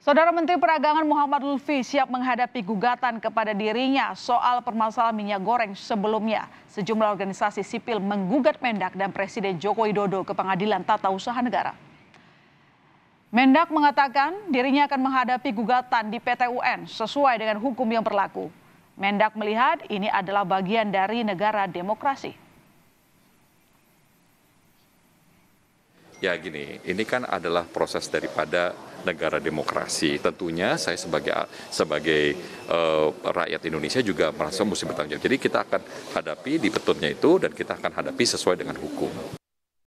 Saudara Menteri Peragangan Muhammad Lutfi siap menghadapi gugatan kepada dirinya soal permasalahan minyak goreng sebelumnya. Sejumlah organisasi sipil menggugat Mendak dan Presiden Joko Widodo ke Pengadilan Tata Usaha Negara. Mendak mengatakan dirinya akan menghadapi gugatan di PT UN sesuai dengan hukum yang berlaku. Mendak melihat ini adalah bagian dari negara demokrasi. Ya gini, ini kan adalah proses daripada negara demokrasi. Tentunya saya sebagai sebagai uh, rakyat Indonesia juga merasa mesti bertanggung jawab. Jadi kita akan hadapi di petutnya itu dan kita akan hadapi sesuai dengan hukum.